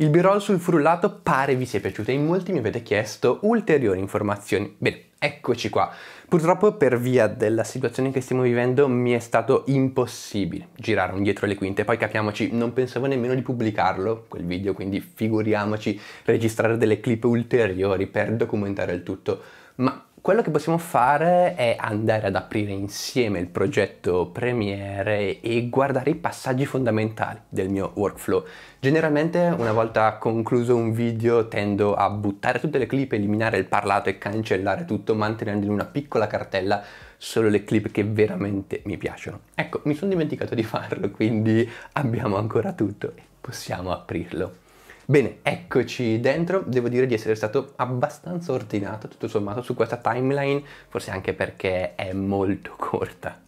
Il b-roll sul frullato pare vi sia piaciuto e in molti mi avete chiesto ulteriori informazioni. Bene, eccoci qua. Purtroppo per via della situazione che stiamo vivendo mi è stato impossibile girare un dietro le quinte, poi capiamoci, non pensavo nemmeno di pubblicarlo quel video, quindi figuriamoci registrare delle clip ulteriori per documentare il tutto, ma quello che possiamo fare è andare ad aprire insieme il progetto Premiere e guardare i passaggi fondamentali del mio workflow. Generalmente una volta concluso un video tendo a buttare tutte le clip, eliminare il parlato e cancellare tutto mantenendo in una piccola cartella solo le clip che veramente mi piacciono. Ecco, mi sono dimenticato di farlo, quindi abbiamo ancora tutto e possiamo aprirlo. Bene, eccoci dentro, devo dire di essere stato abbastanza ordinato tutto sommato su questa timeline, forse anche perché è molto corta.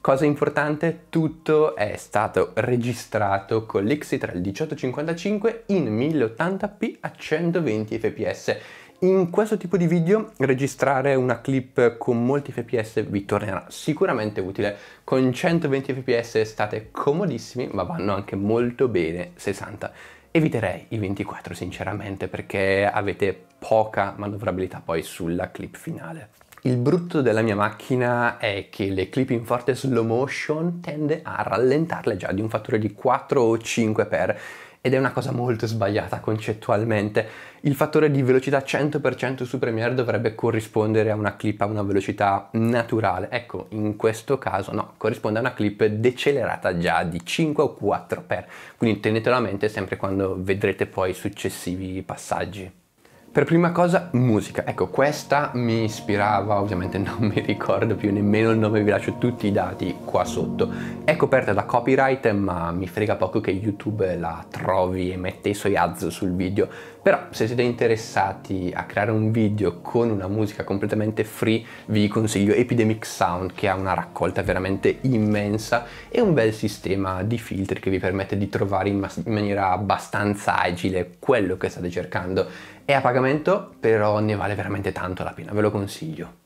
Cosa importante, tutto è stato registrato con l'X3 1855 in 1080p a 120 fps. In questo tipo di video registrare una clip con molti fps vi tornerà sicuramente utile. Con 120 fps state comodissimi ma vanno anche molto bene 60 eviterei i 24 sinceramente perché avete poca manovrabilità poi sulla clip finale. Il brutto della mia macchina è che le clip in forte slow motion tende a rallentarle già di un fattore di 4 o 5 per ed è una cosa molto sbagliata concettualmente. Il fattore di velocità 100% su Premiere dovrebbe corrispondere a una clip a una velocità naturale. Ecco, in questo caso no, corrisponde a una clip decelerata già di 5 o 4 x quindi tenetelo a mente sempre quando vedrete poi i successivi passaggi. Per prima cosa musica, ecco questa mi ispirava, ovviamente non mi ricordo più nemmeno il nome, vi lascio tutti i dati qua sotto. È coperta da copyright ma mi frega poco che YouTube la trovi e mette i suoi ads sul video, però se siete interessati a creare un video con una musica completamente free, vi consiglio Epidemic Sound che ha una raccolta veramente immensa e un bel sistema di filtri che vi permette di trovare in, in maniera abbastanza agile quello che state cercando. È a pagamento, però ne vale veramente tanto la pena, ve lo consiglio.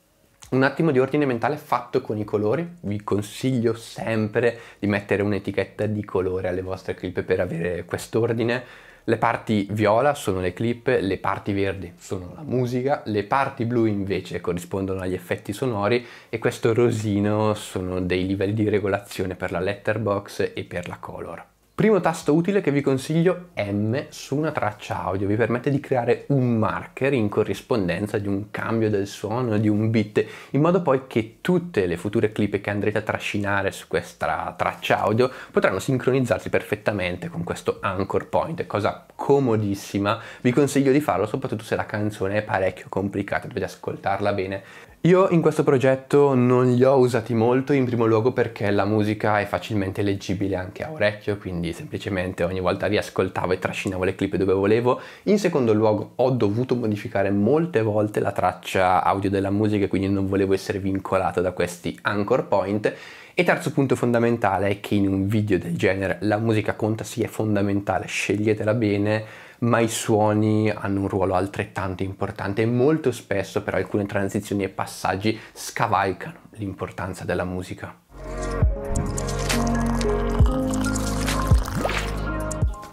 Un attimo di ordine mentale fatto con i colori, vi consiglio sempre di mettere un'etichetta di colore alle vostre clip per avere quest'ordine le parti viola sono le clip, le parti verdi sono la musica, le parti blu invece corrispondono agli effetti sonori e questo rosino sono dei livelli di regolazione per la letterbox e per la color. Primo tasto utile che vi consiglio M su una traccia audio, vi permette di creare un marker in corrispondenza di un cambio del suono, di un beat, in modo poi che tutte le future clip che andrete a trascinare su questa traccia audio potranno sincronizzarsi perfettamente con questo anchor point, cosa comodissima, vi consiglio di farlo soprattutto se la canzone è parecchio complicata, dovete ascoltarla bene io in questo progetto non li ho usati molto in primo luogo perché la musica è facilmente leggibile anche a orecchio, quindi semplicemente ogni volta riascoltavo e trascinavo le clip dove volevo. In secondo luogo ho dovuto modificare molte volte la traccia audio della musica, quindi non volevo essere vincolato da questi anchor point. E terzo punto fondamentale è che in un video del genere la musica conta, sì è fondamentale, sceglietela bene, ma i suoni hanno un ruolo altrettanto importante e molto spesso per alcune transizioni e passaggi scavalcano l'importanza della musica.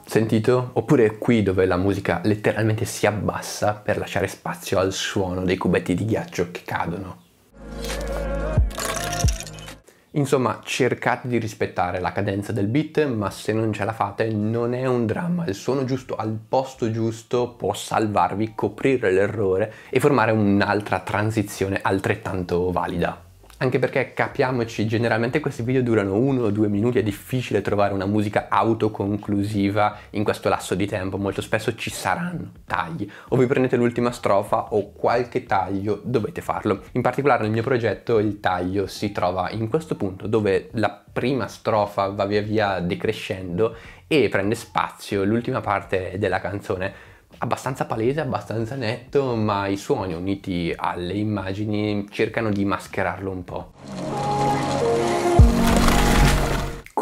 Sentito? Oppure qui dove la musica letteralmente si abbassa per lasciare spazio al suono dei cubetti di ghiaccio che cadono. Insomma, cercate di rispettare la cadenza del beat, ma se non ce la fate non è un dramma, il suono giusto al posto giusto può salvarvi, coprire l'errore e formare un'altra transizione altrettanto valida anche perché capiamoci, generalmente questi video durano uno o due minuti, è difficile trovare una musica autoconclusiva in questo lasso di tempo, molto spesso ci saranno tagli, o vi prendete l'ultima strofa o qualche taglio dovete farlo. In particolare nel mio progetto il taglio si trova in questo punto dove la prima strofa va via via decrescendo e prende spazio l'ultima parte della canzone abbastanza palese, abbastanza netto, ma i suoni uniti alle immagini cercano di mascherarlo un po'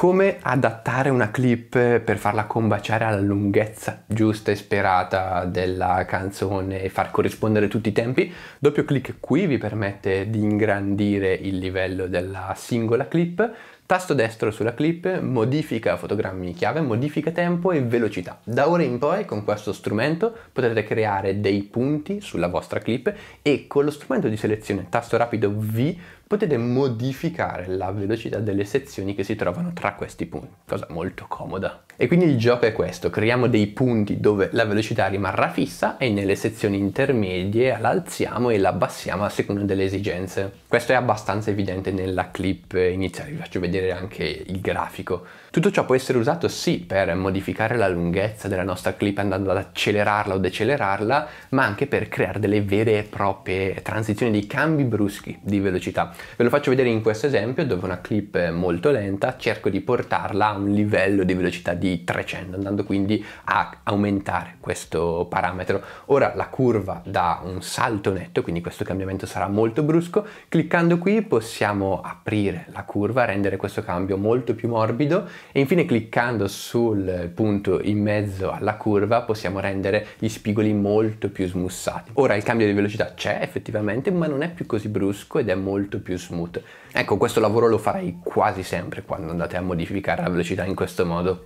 come adattare una clip per farla combaciare alla lunghezza giusta e sperata della canzone e far corrispondere tutti i tempi. Doppio clic qui vi permette di ingrandire il livello della singola clip, tasto destro sulla clip, modifica fotogrammi chiave, modifica tempo e velocità. Da ora in poi con questo strumento potrete creare dei punti sulla vostra clip e con lo strumento di selezione tasto rapido V potete modificare la velocità delle sezioni che si trovano tra questi punti, cosa molto comoda. E quindi il gioco è questo, creiamo dei punti dove la velocità rimarrà fissa e nelle sezioni intermedie la alziamo e la abbassiamo a seconda delle esigenze. Questo è abbastanza evidente nella clip iniziale, vi faccio vedere anche il grafico. Tutto ciò può essere usato sì per modificare la lunghezza della nostra clip andando ad accelerarla o decelerarla, ma anche per creare delle vere e proprie transizioni, dei cambi bruschi di velocità. Ve lo faccio vedere in questo esempio dove una clip è molto lenta, cerco di portarla a un livello di velocità di 300, andando quindi a aumentare questo parametro. Ora la curva dà un salto netto, quindi questo cambiamento sarà molto brusco. Cliccando qui possiamo aprire la curva, rendere questo cambio molto più morbido e infine cliccando sul punto in mezzo alla curva possiamo rendere gli spigoli molto più smussati. Ora il cambio di velocità c'è effettivamente, ma non è più così brusco ed è molto più più smooth. Ecco, questo lavoro lo farei quasi sempre quando andate a modificare la velocità in questo modo.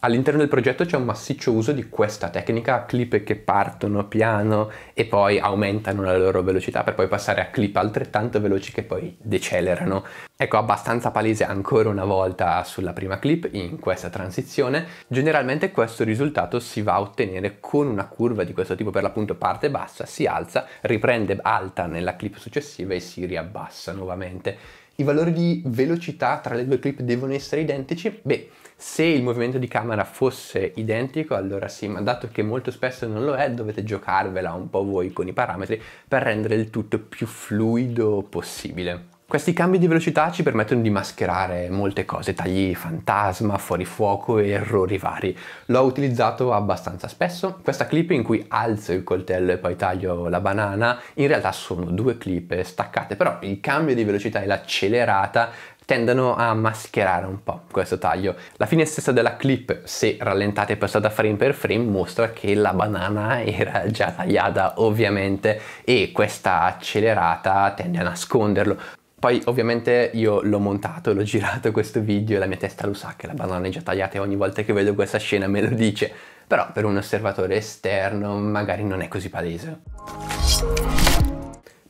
All'interno del progetto c'è un massiccio uso di questa tecnica, clip che partono piano e poi aumentano la loro velocità per poi passare a clip altrettanto veloci che poi decelerano. Ecco, abbastanza palese ancora una volta sulla prima clip in questa transizione. Generalmente questo risultato si va a ottenere con una curva di questo tipo, per l'appunto parte bassa, si alza, riprende alta nella clip successiva e si riabbassa nuovamente i valori di velocità tra le due clip devono essere identici? Beh, se il movimento di camera fosse identico, allora sì, ma dato che molto spesso non lo è, dovete giocarvela un po' voi con i parametri per rendere il tutto più fluido possibile. Questi cambi di velocità ci permettono di mascherare molte cose, tagli fantasma, fuori fuoco e errori vari. L'ho utilizzato abbastanza spesso. Questa clip in cui alzo il coltello e poi taglio la banana, in realtà sono due clip staccate, però il cambio di velocità e l'accelerata tendono a mascherare un po' questo taglio. La fine stessa della clip, se rallentata e passata frame per frame, mostra che la banana era già tagliata ovviamente e questa accelerata tende a nasconderlo. Poi ovviamente io l'ho montato, l'ho girato questo video e la mia testa lo sa che la banana è già tagliata e ogni volta che vedo questa scena me lo dice, però per un osservatore esterno magari non è così palese.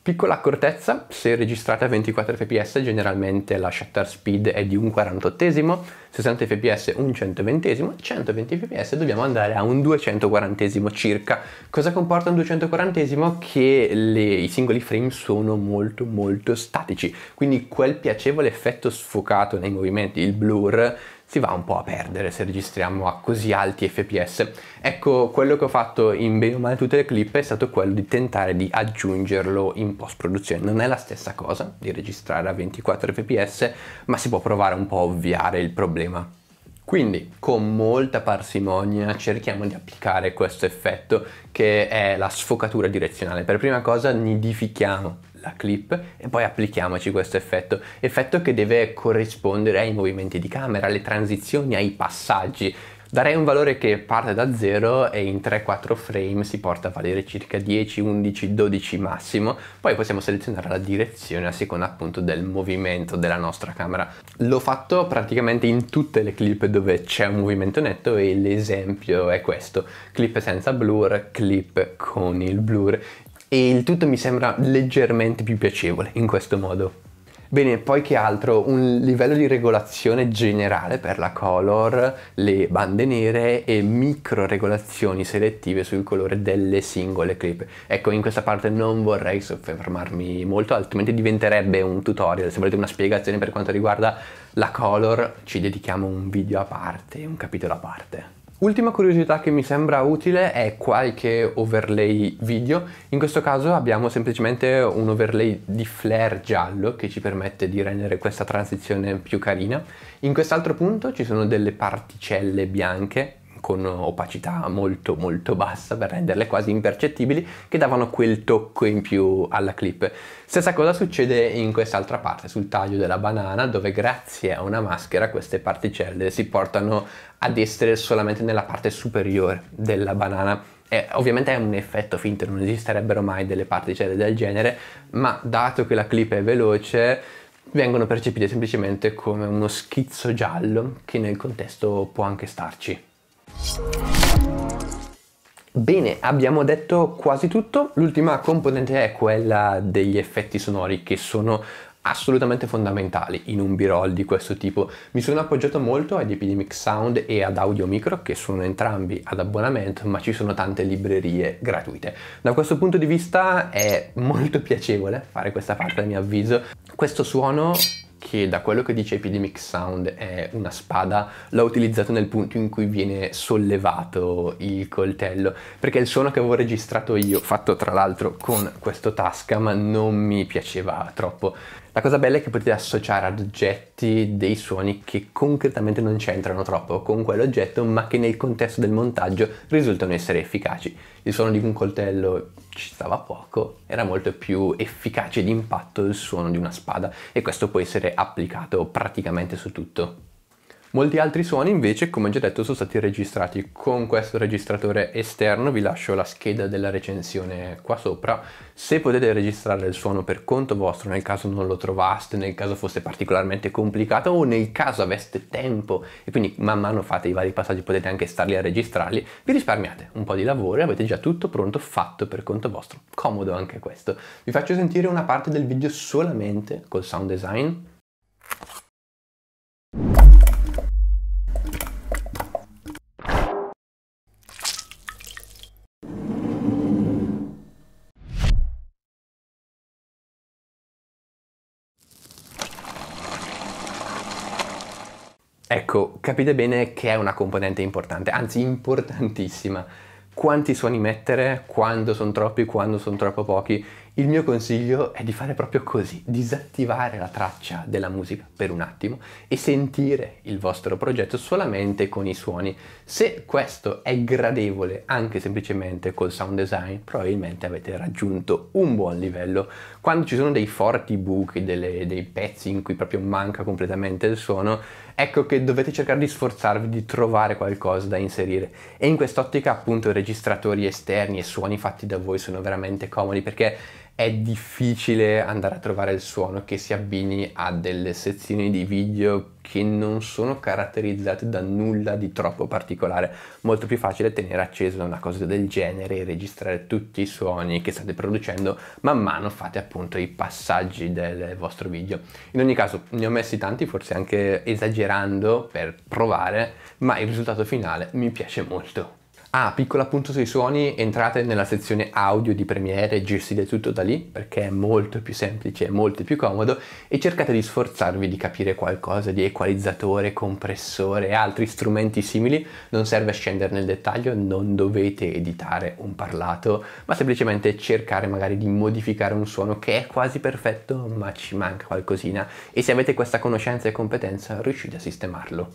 Piccola accortezza, se registrate a 24 fps generalmente la shutter speed è di un 48esimo, 60 fps un 120esimo, 120 fps dobbiamo andare a un 240esimo circa. Cosa comporta un 240esimo? Che le, i singoli frame sono molto molto statici, quindi quel piacevole effetto sfocato nei movimenti, il blur, si va un po' a perdere se registriamo a così alti fps. Ecco, quello che ho fatto in bene o male tutte le clip è stato quello di tentare di aggiungerlo in post produzione. Non è la stessa cosa di registrare a 24 fps, ma si può provare un po' a ovviare il problema. Quindi con molta parsimonia cerchiamo di applicare questo effetto che è la sfocatura direzionale. Per prima cosa nidifichiamo la clip e poi applichiamoci questo effetto, effetto che deve corrispondere ai movimenti di camera, alle transizioni, ai passaggi. Darei un valore che parte da 0 e in 3-4 frame si porta a valere circa 10, 11, 12 massimo, poi possiamo selezionare la direzione a seconda appunto del movimento della nostra camera. L'ho fatto praticamente in tutte le clip dove c'è un movimento netto e l'esempio è questo, clip senza blur, clip con il blur, e il tutto mi sembra leggermente più piacevole in questo modo. Bene, poi che altro? Un livello di regolazione generale per la color, le bande nere e micro regolazioni selettive sul colore delle singole clip. Ecco, in questa parte non vorrei soffermarmi molto, altrimenti diventerebbe un tutorial. Se volete una spiegazione per quanto riguarda la color, ci dedichiamo un video a parte, un capitolo a parte. Ultima curiosità che mi sembra utile è qualche overlay video, in questo caso abbiamo semplicemente un overlay di flare giallo che ci permette di rendere questa transizione più carina, in quest'altro punto ci sono delle particelle bianche con opacità molto molto bassa per renderle quasi impercettibili che davano quel tocco in più alla clip. Stessa cosa succede in quest'altra parte sul taglio della banana dove grazie a una maschera queste particelle si portano ad essere solamente nella parte superiore della banana. Eh, ovviamente è un effetto finto, non esisterebbero mai delle particelle del genere, ma dato che la clip è veloce, vengono percepite semplicemente come uno schizzo giallo che nel contesto può anche starci. Bene, abbiamo detto quasi tutto, l'ultima componente è quella degli effetti sonori che sono assolutamente fondamentali in un b-roll di questo tipo. Mi sono appoggiato molto ad Epidemic Sound e ad Audio Micro che sono entrambi ad abbonamento ma ci sono tante librerie gratuite. Da questo punto di vista è molto piacevole fare questa parte a mio avviso. Questo suono che da quello che dice Epidemic Sound è una spada, l'ho utilizzato nel punto in cui viene sollevato il coltello, perché il suono che avevo registrato io, fatto tra l'altro con questo Tascam, non mi piaceva troppo. La cosa bella è che potete associare ad oggetti dei suoni che concretamente non c'entrano troppo con quell'oggetto, ma che nel contesto del montaggio risultano essere efficaci. Il suono di un coltello ci stava poco, era molto più efficace di impatto il suono di una spada e questo può essere applicato praticamente su tutto. Molti altri suoni invece, come già detto, sono stati registrati con questo registratore esterno, vi lascio la scheda della recensione qua sopra. Se potete registrare il suono per conto vostro, nel caso non lo trovaste, nel caso fosse particolarmente complicato o nel caso aveste tempo e quindi man mano fate i vari passaggi, potete anche starli a registrarli, vi risparmiate un po' di lavoro e avete già tutto pronto fatto per conto vostro. Comodo anche questo. Vi faccio sentire una parte del video solamente col sound design. Ecco, capite bene che è una componente importante, anzi importantissima. Quanti suoni mettere, quando sono troppi, quando sono troppo pochi. Il mio consiglio è di fare proprio così, disattivare la traccia della musica per un attimo e sentire il vostro progetto solamente con i suoni. Se questo è gradevole anche semplicemente col sound design, probabilmente avete raggiunto un buon livello. Quando ci sono dei forti buchi, delle, dei pezzi in cui proprio manca completamente il suono, ecco che dovete cercare di sforzarvi di trovare qualcosa da inserire. E in quest'ottica appunto registratori esterni e suoni fatti da voi sono veramente comodi perché è difficile andare a trovare il suono che si abbini a delle sezioni di video che non sono caratterizzate da nulla di troppo particolare. Molto più facile tenere accesa una cosa del genere e registrare tutti i suoni che state producendo man mano fate appunto i passaggi del vostro video. In ogni caso ne ho messi tanti, forse anche esagerando per provare, ma il risultato finale mi piace molto. Ah, piccolo appunto sui suoni, entrate nella sezione audio di Premiere gestite tutto da lì perché è molto più semplice, è molto più comodo e cercate di sforzarvi di capire qualcosa di equalizzatore, compressore e altri strumenti simili. Non serve scendere nel dettaglio, non dovete editare un parlato, ma semplicemente cercare magari di modificare un suono che è quasi perfetto ma ci manca qualcosina e se avete questa conoscenza e competenza riuscite a sistemarlo.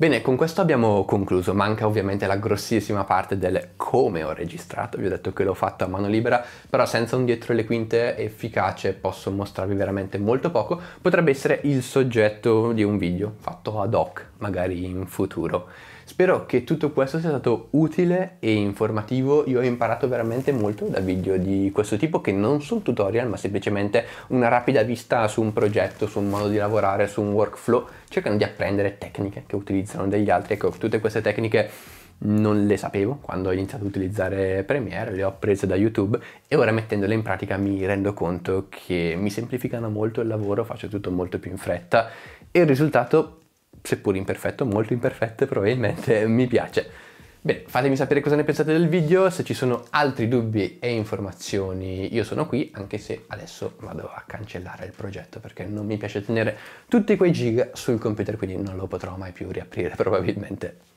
Bene, con questo abbiamo concluso, manca ovviamente la grossissima parte del come ho registrato, vi ho detto che l'ho fatto a mano libera, però senza un dietro le quinte efficace posso mostrarvi veramente molto poco, potrebbe essere il soggetto di un video fatto ad hoc, magari in futuro. Spero che tutto questo sia stato utile e informativo, io ho imparato veramente molto da video di questo tipo che non sono tutorial ma semplicemente una rapida vista su un progetto, su un modo di lavorare, su un workflow, cercando di apprendere tecniche che utilizzano degli altri, ecco tutte queste tecniche non le sapevo quando ho iniziato a utilizzare Premiere, le ho prese da YouTube e ora mettendole in pratica mi rendo conto che mi semplificano molto il lavoro, faccio tutto molto più in fretta e il risultato seppur imperfetto, molto imperfetto probabilmente, mi piace. Bene, fatemi sapere cosa ne pensate del video, se ci sono altri dubbi e informazioni io sono qui, anche se adesso vado a cancellare il progetto perché non mi piace tenere tutti quei giga sul computer, quindi non lo potrò mai più riaprire probabilmente.